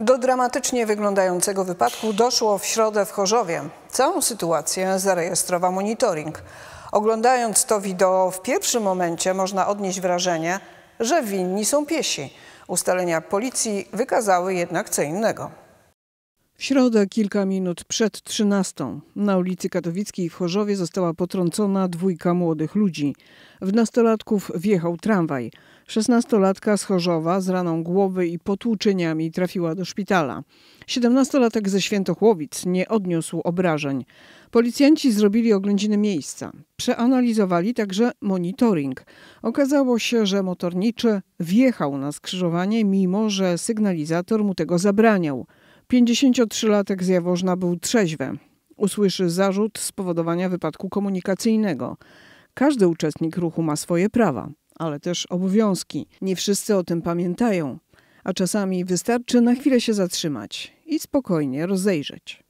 Do dramatycznie wyglądającego wypadku doszło w środę w Chorzowie. Całą sytuację zarejestrował monitoring. Oglądając to wideo w pierwszym momencie można odnieść wrażenie, że winni są piesi. Ustalenia policji wykazały jednak co innego. W środę, kilka minut przed 13, na ulicy Katowickiej w Chorzowie została potrącona dwójka młodych ludzi. W nastolatków wjechał tramwaj. Szesnastolatka z Chorzowa z raną głowy i potłuczeniami trafiła do szpitala. Siedemnastolatek ze Świętochłowic nie odniósł obrażeń. Policjanci zrobili oględziny miejsca. Przeanalizowali także monitoring. Okazało się, że motorniczy wjechał na skrzyżowanie, mimo że sygnalizator mu tego zabraniał. 53-latek z Jaworzna był trzeźwy. Usłyszy zarzut spowodowania wypadku komunikacyjnego. Każdy uczestnik ruchu ma swoje prawa, ale też obowiązki. Nie wszyscy o tym pamiętają, a czasami wystarczy na chwilę się zatrzymać i spokojnie rozejrzeć.